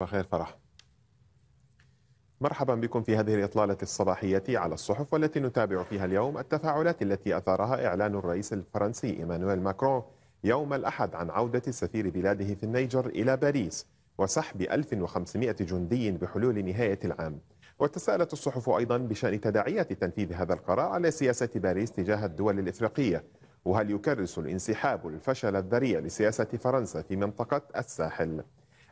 فخير فرح مرحبا بكم في هذه الإطلالة الصباحية على الصحف والتي نتابع فيها اليوم التفاعلات التي أثارها إعلان الرئيس الفرنسي إيمانويل ماكرون يوم الأحد عن عودة سفير بلاده في النيجر إلى باريس وسحب 1500 جندي بحلول نهاية العام وتساءلت الصحف أيضا بشأن تداعيات تنفيذ هذا القرار على سياسة باريس تجاه الدول الإفريقية وهل يكرس الانسحاب الفشل الذريع لسياسة فرنسا في منطقة الساحل؟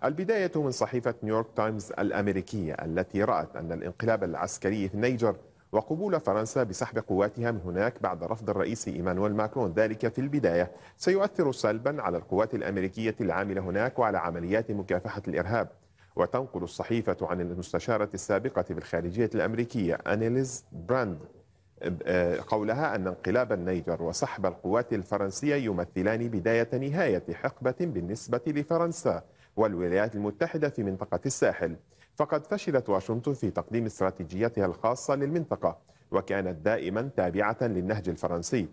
البداية من صحيفة نيويورك تايمز الأمريكية التي رأت أن الانقلاب العسكري في النيجر وقبول فرنسا بسحب قواتها من هناك بعد رفض الرئيس إيمانويل ماكرون ذلك في البداية سيؤثر سلبا على القوات الأمريكية العاملة هناك وعلى عمليات مكافحة الإرهاب وتنقل الصحيفة عن المستشارة السابقة في الخارجية الأمريكية أنيليز براند آه، قولها أن انقلاب النيجر وسحب القوات الفرنسية يمثلان بداية نهاية حقبة بالنسبة لفرنسا والولايات المتحدة في منطقة الساحل فقد فشلت واشنطن في تقديم استراتيجيتها الخاصة للمنطقة وكانت دائما تابعة للنهج الفرنسي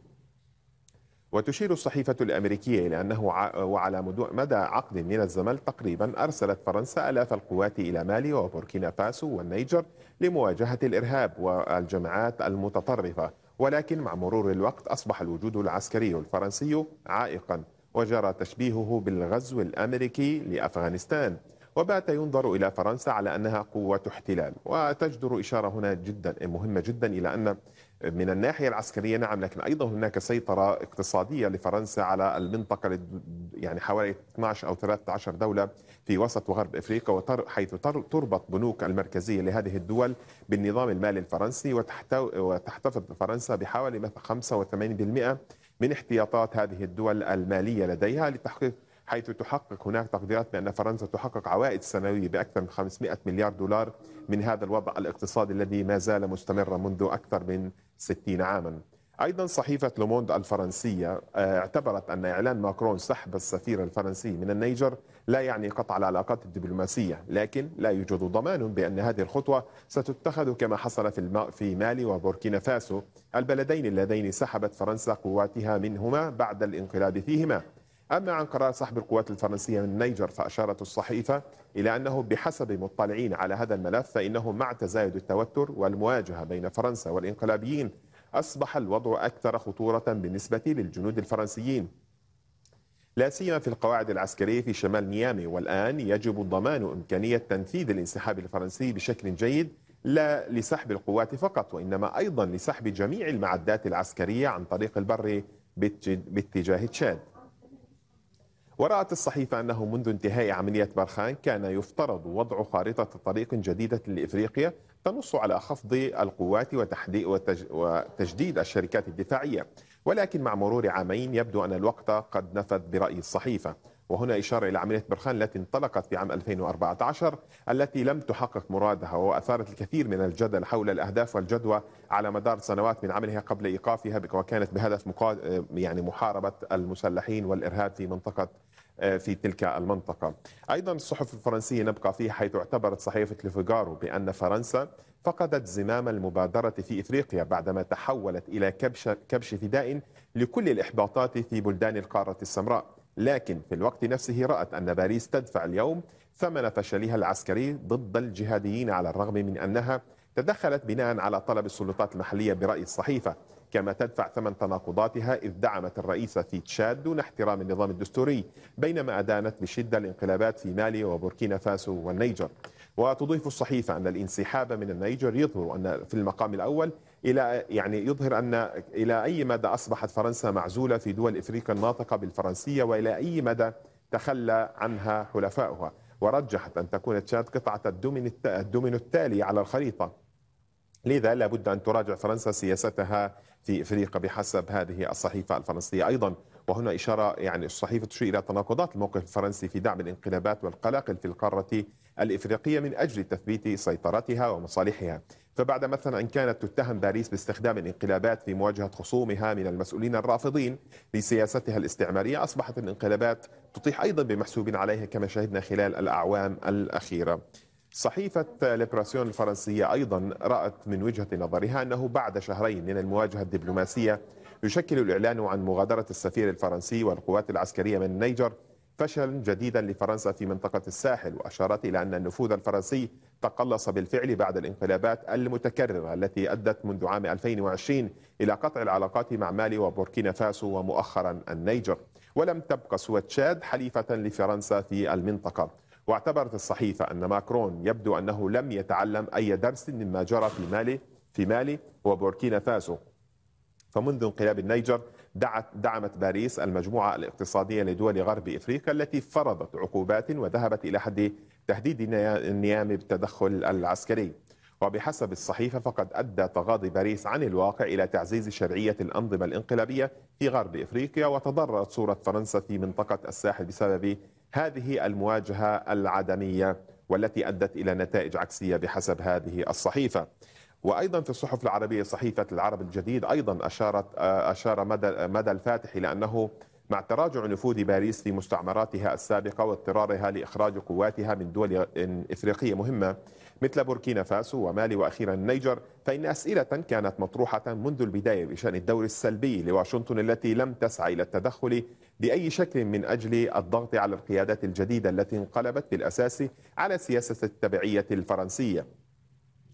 وتشير الصحيفة الأمريكية إلى أنه وعلى مدى عقد من الزمن تقريبا أرسلت فرنسا ألاف القوات إلى مالي وبوركينا فاسو والنيجر لمواجهة الإرهاب والجماعات المتطرفة ولكن مع مرور الوقت أصبح الوجود العسكري الفرنسي عائقا وجرى تشبيهه بالغزو الأمريكي لأفغانستان وبات ينظر إلى فرنسا على أنها قوة احتلال وتجدر إشارة هنا جدا مهمة جدا إلى أن من الناحية العسكرية نعم لكن أيضا هناك سيطرة اقتصادية لفرنسا على المنطقة يعني حوالي 12 أو 13 دولة في وسط وغرب إفريقيا حيث تربط بنوك المركزية لهذه الدول بالنظام المالي الفرنسي وتحتفظ فرنسا بحوالي 85% من احتياطات هذه الدول المالية لديها لتحقيق حيث تحقق هناك تقديرات بأن فرنسا تحقق عوائد سنوية بأكثر من 500 مليار دولار من هذا الوضع الاقتصادي الذي ما زال مستمرا منذ أكثر من 60 عاما أيضا صحيفة لوموند الفرنسية آه، اعتبرت أن إعلان ماكرون سحب السفير الفرنسي من النيجر لا يعني قطع العلاقات الدبلوماسية لكن لا يوجد ضمان بأن هذه الخطوة ستتخذ كما حصل في, في مالي وبوركينا فاسو البلدين اللذين سحبت فرنسا قواتها منهما بعد الانقلاب فيهما أما عن قرار سحب القوات الفرنسية من النيجر فأشارت الصحيفة إلى أنه بحسب مطلعين على هذا الملف فإنه مع تزايد التوتر والمواجهة بين فرنسا والانقلابيين أصبح الوضع أكثر خطورة بالنسبة للجنود الفرنسيين لا سيما في القواعد العسكرية في شمال نيامي والآن يجب ضمان إمكانية تنفيذ الانسحاب الفرنسي بشكل جيد لا لسحب القوات فقط وإنما أيضا لسحب جميع المعدات العسكرية عن طريق البر باتجاه تشاد ورأت الصحيفة أنه منذ انتهاء عملية برخان كان يفترض وضع خارطة طريق جديدة لإفريقيا تنص على خفض القوات وتجديد الشركات الدفاعية ولكن مع مرور عامين يبدو أن الوقت قد نفذ برأي الصحيفة وهنا إشارة إلى عملية برخان التي انطلقت في عام 2014 التي لم تحقق مرادها وأثارت الكثير من الجدل حول الأهداف والجدوى على مدار سنوات من عملها قبل إيقافها وكانت بهدف يعني محاربة المسلحين والإرهاب في منطقة في تلك المنطقة أيضا الصحف الفرنسية نبقى فيها حيث اعتبرت صحيفة لفيغارو بأن فرنسا فقدت زمام المبادرة في إفريقيا بعدما تحولت إلى كبش فداء لكل الإحباطات في بلدان القارة السمراء لكن في الوقت نفسه رأت أن باريس تدفع اليوم ثمن فشلها العسكري ضد الجهاديين على الرغم من أنها تدخلت بناء على طلب السلطات المحلية برأي الصحيفة كما تدفع ثمن تناقضاتها إذ دعمت الرئيسة في تشاد دون احترام النظام الدستوري بينما أدانت بشدة الانقلابات في مالي وبوركينا فاسو والنيجر وتضيف الصحيفة أن الانسحاب من النيجر يظهر أن في المقام الأول الى يعني يظهر ان الى اي مدى اصبحت فرنسا معزوله في دول افريقيا الناطقه بالفرنسيه والى اي مدى تخلى عنها حلفائها ورجحت ان تكون تشاد قطعه الدومينو التالي على الخريطه لذا لابد ان تراجع فرنسا سياستها في افريقيا بحسب هذه الصحيفه الفرنسيه ايضا وهنا إشارة يعني الصحيفة تشير إلى تناقضات الموقف الفرنسي في دعم الانقلابات والقلاقل في القارة الإفريقية من أجل تثبيت سيطرتها ومصالحها فبعد مثلا أن كانت تتهم باريس باستخدام الانقلابات في مواجهة خصومها من المسؤولين الرافضين لسياستها الاستعمارية أصبحت الانقلابات تطيح أيضا بمحسوب عليها كما شهدنا خلال الأعوام الأخيرة صحيفة ليبراسيون الفرنسية أيضا رأت من وجهة نظرها أنه بعد شهرين من المواجهة الدبلوماسية يشكل الإعلان عن مغادرة السفير الفرنسي والقوات العسكرية من النيجر فشلا جديدا لفرنسا في منطقة الساحل وأشارت إلى أن النفوذ الفرنسي تقلص بالفعل بعد الانقلابات المتكررة التي أدت منذ عام 2020 إلى قطع العلاقات مع مالي وبوركينا فاسو ومؤخرا النيجر ولم تبقى سوى تشاد حليفة لفرنسا في المنطقة واعتبرت الصحيفة أن ماكرون يبدو أنه لم يتعلم أي درس مما جرى في مالي في مالي وبوركينا فاسو فمنذ انقلاب النيجر دعت دعمت باريس المجموعة الاقتصادية لدول غرب إفريقيا التي فرضت عقوبات وذهبت إلى حد تهديد النيام بالتدخل العسكري وبحسب الصحيفة فقد أدى تغاضي باريس عن الواقع إلى تعزيز شرعية الأنظمة الانقلابية في غرب إفريقيا وتضررت صورة فرنسا في منطقة الساحل بسبب هذه المواجهة العدمية والتي أدت إلى نتائج عكسية بحسب هذه الصحيفة وايضا في الصحف العربيه صحيفه العرب الجديد ايضا اشارت اشار مدى مدى الفاتح الى انه مع تراجع نفوذ باريس في مستعمراتها السابقه واضطرارها لاخراج قواتها من دول افريقيه مهمه مثل بوركينا فاسو ومالي واخيرا النيجر فان اسئله كانت مطروحه منذ البدايه بشان الدور السلبي لواشنطن التي لم تسعى الى التدخل باي شكل من اجل الضغط على القيادات الجديده التي انقلبت بالاساس على سياسه التبعيه الفرنسيه.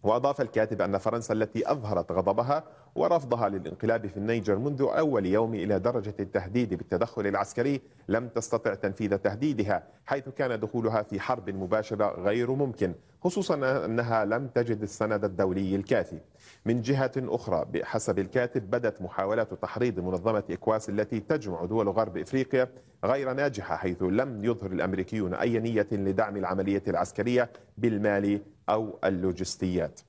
وأضاف الكاتب أن فرنسا التي أظهرت غضبها ورفضها للانقلاب في النيجر منذ أول يوم إلى درجة التهديد بالتدخل العسكري لم تستطع تنفيذ تهديدها حيث كان دخولها في حرب مباشرة غير ممكن خصوصا أنها لم تجد السند الدولي الكافي من جهة أخرى بحسب الكاتب بدت محاولات تحريض منظمة إكواس التي تجمع دول غرب إفريقيا غير ناجحة حيث لم يظهر الأمريكيون أي نية لدعم العملية العسكرية بالمال أو اللوجستيات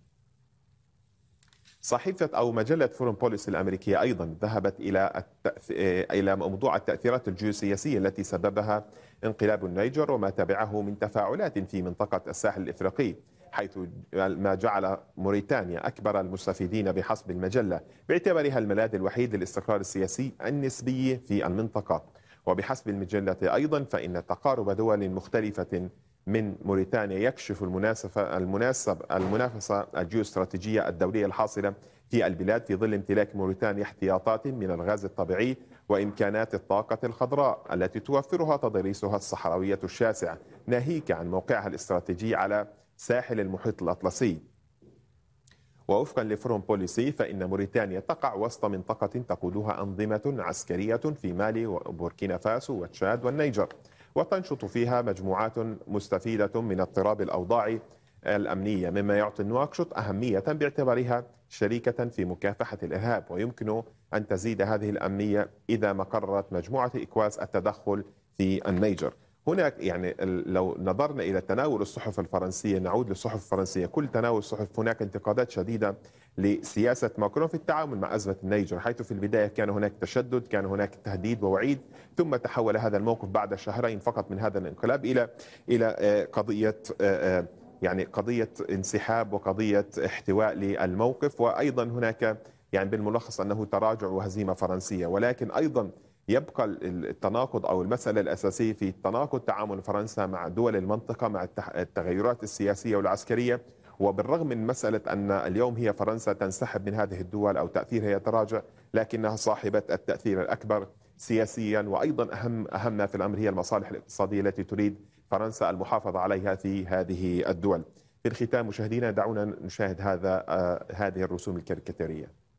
صحيفة أو مجلة فورن بوليسي الأمريكية أيضا ذهبت إلى التأث... إلى موضوع التأثيرات الجيوسياسية التي سببها انقلاب النيجر وما تبعه من تفاعلات في منطقة الساحل الإفريقي حيث ما جعل موريتانيا أكبر المستفيدين بحسب المجلة باعتبارها الملاذ الوحيد للاستقرار السياسي النسبي في المنطقة وبحسب المجلة أيضا فإن تقارب دول مختلفة من موريتانيا يكشف المناسبة المناسب المنافسة الجيوستراتيجية الدولية الحاصلة في البلاد في ظل امتلاك موريتانيا احتياطات من الغاز الطبيعي وإمكانات الطاقة الخضراء التي توفرها تضاريسها الصحراوية الشاسعة ناهيك عن موقعها الاستراتيجي على ساحل المحيط الأطلسي ووفقا لفورم بوليسي فإن موريتانيا تقع وسط منطقة تقودها أنظمة عسكرية في مالي وبوركينا فاسو وتشاد والنيجر وتنشط فيها مجموعات مستفيدة من اضطراب الأوضاع الأمنية مما يعطي نواكشوط أهمية باعتبارها شريكة في مكافحة الإرهاب ويمكن أن تزيد هذه الأمنية إذا ما قررت مجموعة إكواس التدخل في النيجر هناك يعني لو نظرنا الى تناول الصحف الفرنسيه نعود للصحف الفرنسيه كل تناول الصحف هناك انتقادات شديده لسياسه ماكرون في التعامل مع ازمه النيجر حيث في البدايه كان هناك تشدد كان هناك تهديد ووعيد ثم تحول هذا الموقف بعد شهرين فقط من هذا الانقلاب الى الى آه، قضيه آه، آه، يعني قضيه انسحاب وقضيه احتواء للموقف وايضا هناك يعني بالملخص انه تراجع وهزيمه فرنسيه ولكن ايضا يبقى التناقض او المساله الاساسيه في تناقض تعامل فرنسا مع دول المنطقه مع التغيرات السياسيه والعسكريه وبالرغم من مساله ان اليوم هي فرنسا تنسحب من هذه الدول او تاثيرها يتراجع لكنها صاحبه التاثير الاكبر سياسيا وايضا اهم اهم ما في الامر هي المصالح الاقتصاديه التي تريد فرنسا المحافظه عليها في هذه الدول. في الختام مشاهدينا دعونا نشاهد هذا آه، هذه الرسوم الكاريكاتيريه.